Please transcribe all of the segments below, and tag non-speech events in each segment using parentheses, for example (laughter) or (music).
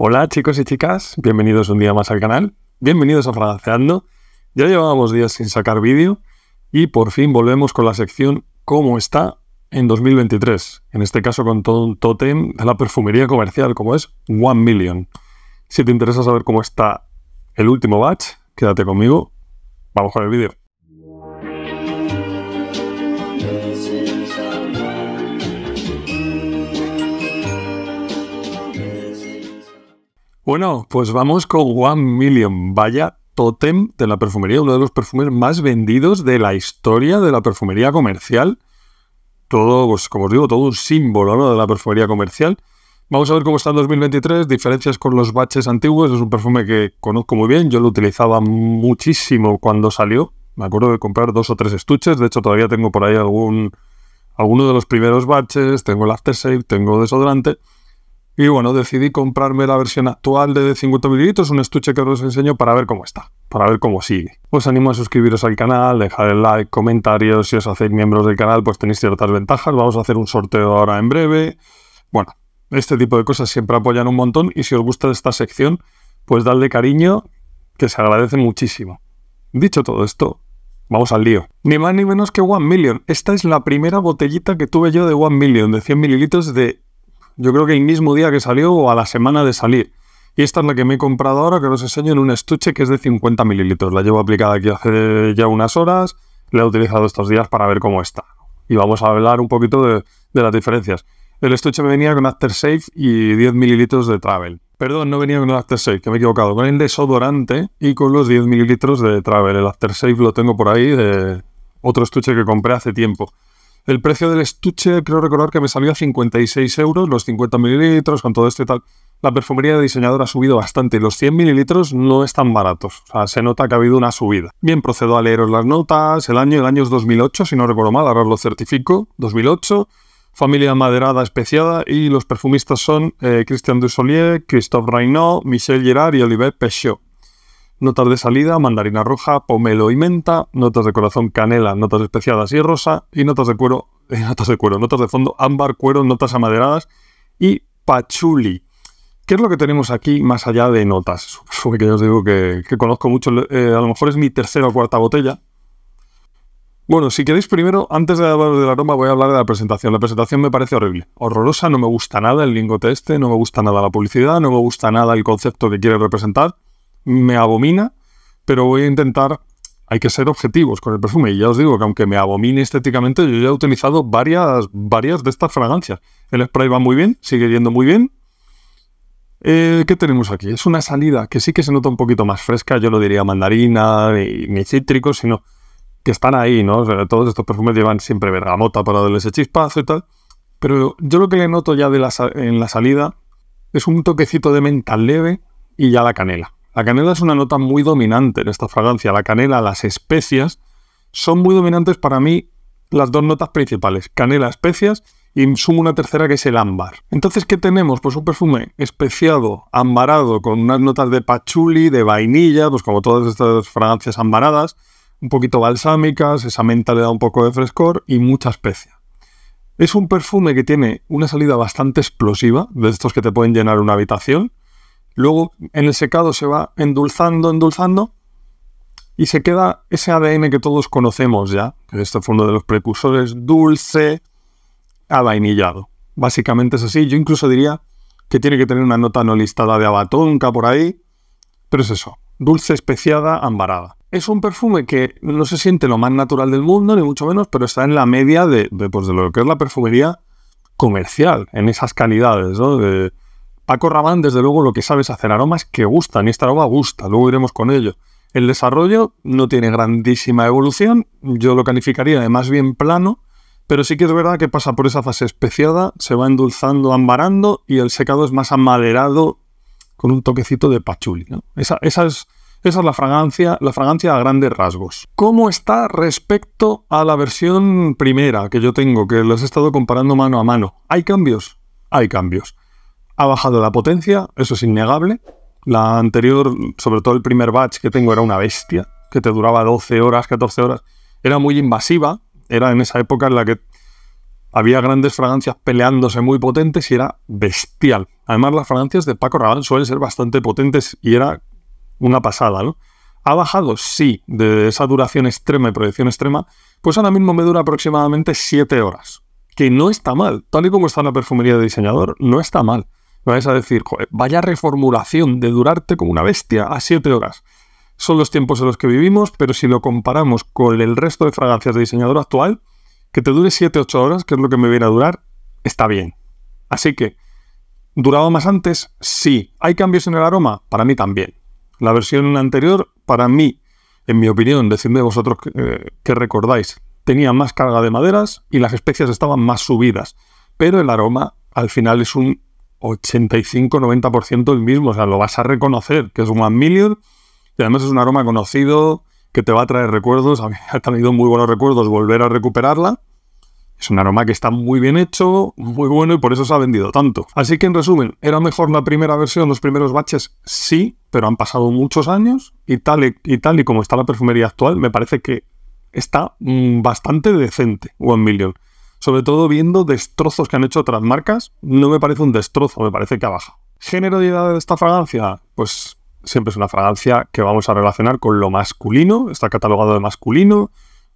Hola chicos y chicas, bienvenidos un día más al canal, bienvenidos a Franceando. Ya llevábamos días sin sacar vídeo y por fin volvemos con la sección ¿Cómo está? en 2023, en este caso con todo un tótem de la perfumería comercial como es One Million. Si te interesa saber cómo está el último batch, quédate conmigo, vamos con el vídeo. Bueno, pues vamos con One Million. Vaya Totem de la perfumería, uno de los perfumes más vendidos de la historia de la perfumería comercial. Todo, pues, como os digo, todo un símbolo de la perfumería comercial. Vamos a ver cómo está en 2023, diferencias con los baches antiguos. Es un perfume que conozco muy bien, yo lo utilizaba muchísimo cuando salió. Me acuerdo de comprar dos o tres estuches, de hecho todavía tengo por ahí algún, alguno de los primeros baches, tengo el save, tengo desodorante. Y bueno, decidí comprarme la versión actual de 50 mililitros, un estuche que os enseño para ver cómo está, para ver cómo sigue. Os animo a suscribiros al canal, dejar el like, comentarios, si os hacéis miembros del canal pues tenéis ciertas ventajas, vamos a hacer un sorteo ahora en breve. Bueno, este tipo de cosas siempre apoyan un montón y si os gusta esta sección, pues dadle cariño, que se agradece muchísimo. Dicho todo esto, Vamos al lío. Ni más ni menos que One Million. Esta es la primera botellita que tuve yo de One Million, de 100 mililitros de yo creo que el mismo día que salió o a la semana de salir. Y esta es la que me he comprado ahora, que os enseño en un estuche que es de 50 mililitros. La llevo aplicada aquí hace ya unas horas. La he utilizado estos días para ver cómo está. Y vamos a hablar un poquito de, las diferencias. El estuche me venía con Safe y 10 mililitros de Travel. Perdón, no venía con el Safe. que me he equivocado. Con el desodorante y con los 10 mililitros de Travel. El Safe lo tengo por ahí de otro estuche que compré hace tiempo. El precio del estuche, creo recordar que me salió a 56 euros, los 50 mililitros, con todo este y tal. La perfumería de diseñador ha subido bastante y los 100 mililitros no están baratos. O sea, se nota que ha habido una subida. Bien, procedo a leeros las notas. El año, el año es 2008, si no recuerdo mal, ahora lo certifico. 2008. Familia maderada especiada y los perfumistas son eh, Christian Dussolier, Christophe Reynaud, Michel Girard y Olivier Pechot. Notas de salida, mandarina roja, pomelo y menta, notas de corazón, canela, notas especiadas y rosa, y notas de cuero, (laughs) notas de cuero, notas de fondo, ámbar, cuero, notas amaderadas y pachuli. ¿Qué es lo que tenemos aquí más allá de notas? (laughs) que ya os digo que, conozco mucho, eh, a lo mejor es mi tercera o cuarta botella. Bueno, si queréis primero, antes de hablar de la aroma, voy a hablar de la presentación. La presentación me parece horrible, horrorosa, no me gusta nada el lingote este, no me gusta nada la publicidad, no me gusta nada el concepto que quiere representar me abomina, pero voy a intentar, hay que ser objetivos con el perfume. Y ya os digo que aunque me abomine estéticamente, yo ya he utilizado varias, varias de estas fragancias. El spray va muy bien, sigue yendo muy bien. Eh, ¿Qué tenemos aquí? Es una salida que sí que se nota un poquito más fresca, yo lo diría mandarina, ni cítricos, sino que están ahí, ¿no? todos estos perfumes llevan siempre bergamota para darle ese chispazo y tal. Pero yo lo que le noto ya de en la salida es un toquecito de menta leve y ya la canela. La canela es una nota muy dominante en esta fragancia. La canela, las especias, son muy dominantes para mí las dos notas principales, canela, especias y sumo una tercera que es el ámbar. Entonces, ¿qué tenemos? Pues un perfume especiado, ambarado, con unas notas de pachuli, de vainilla, pues como todas estas fragancias ambaradas, un poquito balsámicas, esa menta le da un poco de frescor y mucha especia. Es un perfume que tiene una salida bastante explosiva, de estos que te pueden llenar una habitación, Luego en el secado se va endulzando, endulzando y se queda ese ADN que todos conocemos ya. Este fondo de los precursores dulce avainillado. Básicamente es así. Yo incluso diría que tiene que tener una nota no listada de abatonca por ahí. Pero es eso, dulce especiada ambarada. Es un perfume que no se siente lo más natural del mundo, ni mucho menos, pero está en la media de, de pues, lo que es la perfumería comercial, en esas calidades, ¿no? De, Paco desde luego, lo que sabe es hacer aromas que gustan, y esta aroma gusta, luego iremos con ello. El desarrollo no tiene grandísima evolución, yo lo calificaría de más bien plano, pero sí que es verdad que pasa por esa fase especiada, se va endulzando, ambarando, y el secado es más amaderado con un toquecito de pachuli. Esa, es, esa la fragancia, la fragancia a grandes rasgos. ¿Cómo está respecto a la versión primera que yo tengo, que los he estado comparando mano a mano? ¿Hay cambios? Hay cambios. Ha bajado la potencia, eso es innegable. La anterior, sobre todo el primer batch que tengo, era una bestia, que te duraba 12 horas, 14 horas. Era muy invasiva, era en esa época en la que había grandes fragancias peleándose muy potentes y era bestial. Además, las fragancias de Paco Rabanne suelen ser bastante potentes y era una pasada, ¿no? ¿Ha bajado? Sí, de esa duración extrema y proyección extrema, pues ahora mismo me dura aproximadamente 7 horas, que no está mal, tal y como está en la perfumería de diseñador, no está mal vais a decir, vaya reformulación de durarte como una bestia a 7 horas. Son los tiempos en los que vivimos, pero si lo comparamos con el resto de fragancias de diseñador actual, que te dure 7-8 horas, que es lo que me viene a durar, está bien. Así que, ¿duraba más antes? Sí. ¿Hay cambios en el aroma? Para mí también. La versión anterior, para mí, en mi opinión, decidme vosotros qué eh, que recordáis, tenía más carga de maderas y las especias estaban más subidas. Pero el aroma al final es un 85-90% el mismo. O sea, lo vas a reconocer, que es un One Million. Y además es un aroma conocido que te va a traer recuerdos. A (laughs) mí ha traído muy buenos recuerdos volver a recuperarla. Es un aroma que está muy bien hecho, muy bueno y por eso se ha vendido tanto. Así que en resumen, ¿era mejor la primera versión, los primeros baches? Sí, pero han pasado muchos años y tal y, y tal y como está la perfumería actual, me parece que está mm, bastante decente One Million sobre todo viendo destrozos que han hecho otras marcas, no me parece un destrozo, me parece que baja. Género de edad de esta fragancia, pues siempre es una fragancia que vamos a relacionar con lo masculino, está catalogado de masculino,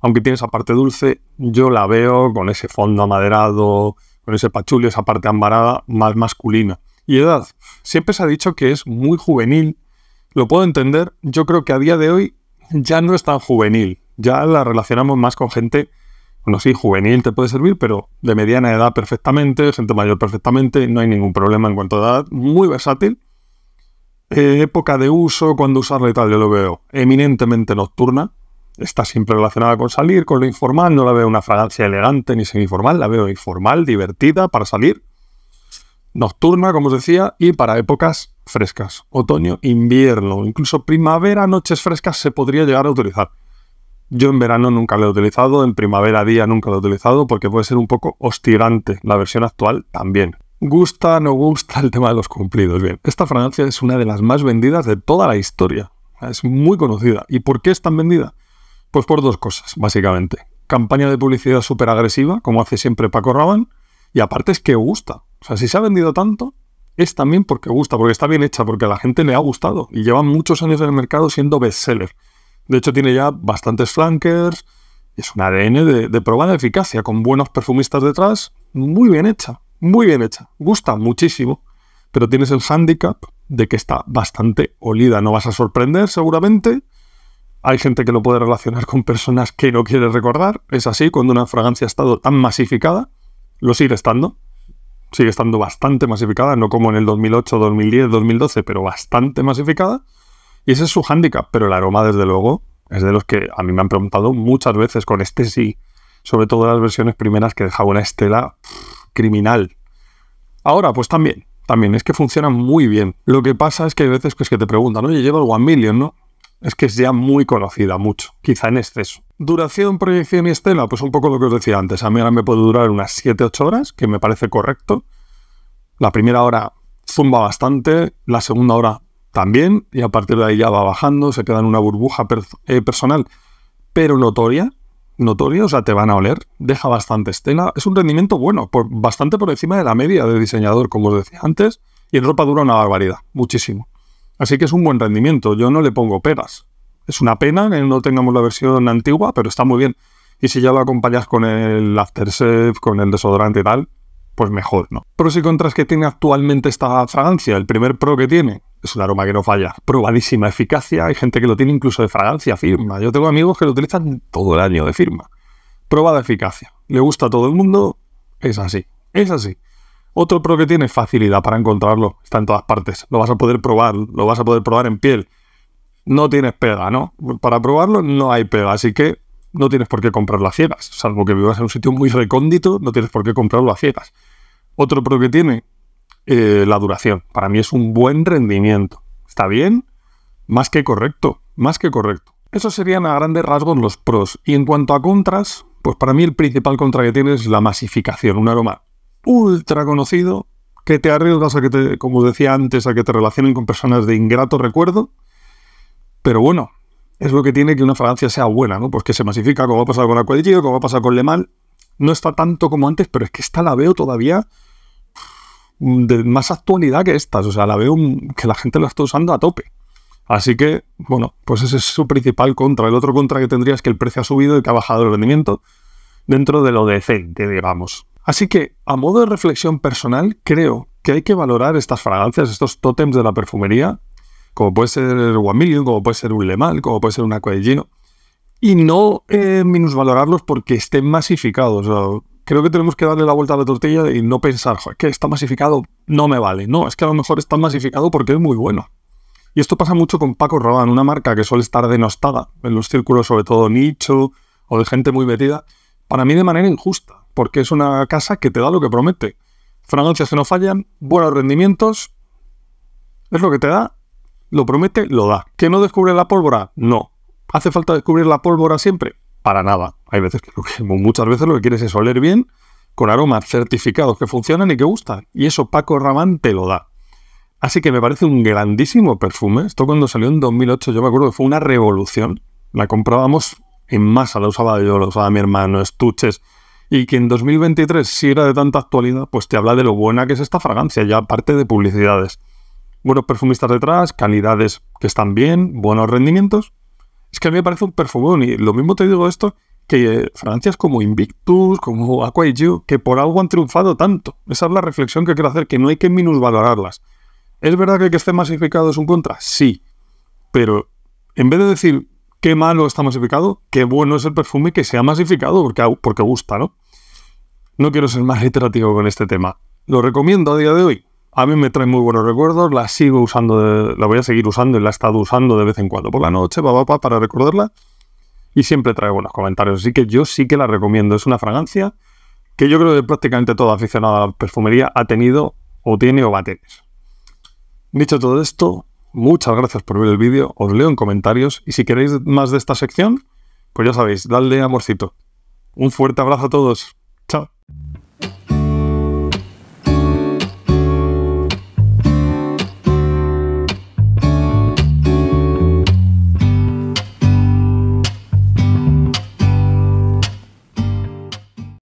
aunque tiene esa parte dulce, yo la veo con ese fondo amaderado, con ese pachulio, esa parte ambarada más masculina. Y edad, siempre se ha dicho que es muy juvenil, lo puedo entender, yo creo que a día de hoy ya no es tan juvenil, ya la relacionamos más con gente bueno, sí, juvenil te puede servir, pero de mediana edad perfectamente, gente mayor perfectamente, no hay ningún problema en cuanto a edad, muy versátil. Eh, época de uso, cuando usarla y tal, yo lo veo eminentemente nocturna. Está siempre relacionada con salir, con lo informal. No la veo una fragancia elegante ni semi la veo informal, divertida, para salir. Nocturna, como os decía, y para épocas frescas. Otoño, invierno, incluso primavera, noches frescas se podría llegar a utilizar. Yo en verano nunca lo he utilizado, en primavera día nunca lo he utilizado porque puede ser un poco hostigante. La versión actual también. Gusta, no gusta el tema de los cumplidos. Bien, esta fragancia es una de las más vendidas de toda la historia. Es muy conocida. ¿Y por qué es tan vendida? Pues por dos cosas, básicamente. Campaña de publicidad súper agresiva, como hace siempre Paco Rabanne, y aparte es que gusta. O sea, si se ha vendido tanto, es también porque gusta, porque está bien hecha, porque a la gente le ha gustado y lleva muchos años en el mercado siendo bestseller. De hecho, tiene ya bastantes flankers. Es un ADN de, probada eficacia, con buenos perfumistas detrás. Muy bien hecha, muy bien hecha. Gusta muchísimo. Pero tienes el handicap de que está bastante olida. No vas a sorprender, seguramente. Hay gente que lo puede relacionar con personas que no quiere recordar. Es así, cuando una fragancia ha estado tan masificada, lo sigue estando. Sigue estando bastante masificada, no como en el 2008, 2010, 2012, pero bastante masificada. Y ese es su hándicap, pero el aroma, desde luego, es de los que a mí me han preguntado muchas veces con este sí, sobre todo las versiones primeras que dejaba una estela criminal. Ahora, pues también, también es que funciona muy bien. Lo que pasa es que hay veces es pues, que te preguntan, oye, lleva el One Million, ¿no? Es que es ya muy conocida, mucho, quizá en exceso. Duración, proyección y estela, pues un poco lo que os decía antes. A mí ahora me puede durar unas 7-8 horas, que me parece correcto. La primera hora zumba bastante, la segunda hora también, y a partir de ahí ya va bajando, se queda en una burbuja eh, personal, pero notoria, notoria, o sea, te van a oler, deja bastante estela es un rendimiento bueno, bastante por encima de la media de diseñador, como os decía antes, y en ropa dura una barbaridad, muchísimo. Así que es un buen rendimiento, yo no le pongo peras... Es una pena que no tengamos la versión antigua, pero está muy bien. Y si ya lo acompañas con el aftershave, con el desodorante y tal, pues mejor, ¿no? Pros y contras que tiene actualmente esta fragancia. El primer pro que tiene, es un aroma que no falla. Probadísima eficacia. Hay gente que lo tiene incluso de fragancia firma. Yo tengo amigos que lo utilizan todo el año de firma. Probada eficacia. Le gusta a todo el mundo. Es así. Es así. Otro pro que tiene facilidad para encontrarlo. Está en todas partes. Lo vas a poder probar. Lo vas a poder probar en piel. No tienes pega, ¿no? Para probarlo no hay pega. Así que no tienes por qué comprarlo a ciegas. Salvo que vivas en un sitio muy recóndito, no tienes por qué comprarlo a ciegas. Otro pro que tiene, eh, la duración. Para mí es un buen rendimiento. ¿Está bien? Más que correcto, más que correcto. Esos serían a grandes rasgos los pros. Y en cuanto a contras, pues para mí el principal contra que tiene es la masificación, un aroma ultra conocido que te arriesgas a que te, como decía antes, a que te relacionen con personas de ingrato recuerdo. Pero bueno, es lo que tiene que una fragancia sea buena, ¿no? Pues que se masifica, como ha pasado con Acuadillo, como ha pasado con Le Mal. No está tanto como antes, pero es que esta la veo todavía de más actualidad que estas. O sea, la veo que la gente la está usando a tope. Así que, bueno, pues ese es su principal contra. El otro contra que tendría es que el precio ha subido y que ha bajado el rendimiento dentro de lo decente, digamos. Así que, a modo de reflexión personal, creo que hay que valorar estas fragancias, estos tótems de la perfumería, como puede ser el Million, como puede ser un Le como puede ser un Gino, y no eh, minusvalorarlos porque estén masificados. O creo que tenemos que darle la vuelta a la tortilla y no pensar, es que está masificado, no me vale. No, es que a lo mejor está masificado porque es muy bueno. Y esto pasa mucho con Paco Rabanne, una marca que suele estar denostada en los círculos, sobre todo nicho o de gente muy metida, para mí de manera injusta, porque es una casa que te da lo que promete. Fragancias que no fallan, buenos rendimientos, es lo que te da, lo promete, lo da. ¿Que no descubre la pólvora? No. ¿Hace falta descubrir la pólvora siempre? para nada. Hay veces que, muchas veces lo que quieres es oler bien con aromas certificados que funcionan y que gustan. Y eso Paco Ramán te lo da. Así que me parece un grandísimo perfume. Esto cuando salió en 2008, yo me acuerdo que fue una revolución. La comprábamos en masa, la usaba yo, la usaba mi hermano, estuches. Y que en 2023, si era de tanta actualidad, pues te habla de lo buena que es esta fragancia, ya aparte de publicidades. Buenos perfumistas detrás, calidades que están bien, buenos rendimientos es que a mí me parece un perfumón. Y lo mismo te digo esto, que Francia es como Invictus, como Aqua que por algo han triunfado tanto. Esa es la reflexión que quiero hacer, que no hay que minusvalorarlas. ¿Es verdad que que esté masificado es un contra? Sí. Pero en vez de decir qué malo está masificado, qué bueno es el perfume que se ha masificado porque, porque gusta, ¿no? No quiero ser más reiterativo con este tema. Lo recomiendo a día de hoy. A mí me trae muy buenos recuerdos, la sigo usando, la voy a seguir usando y la he estado usando de vez en cuando por la noche, para recordarla. Y siempre trae buenos comentarios, así que yo sí que la recomiendo. Es una fragancia que yo creo que prácticamente todo aficionado a la perfumería ha tenido, o tiene, o va a tener. Dicho todo esto, muchas gracias por ver el vídeo, os leo en comentarios y si queréis más de esta sección, pues ya sabéis, dadle amorcito. Un fuerte abrazo a todos. Chao.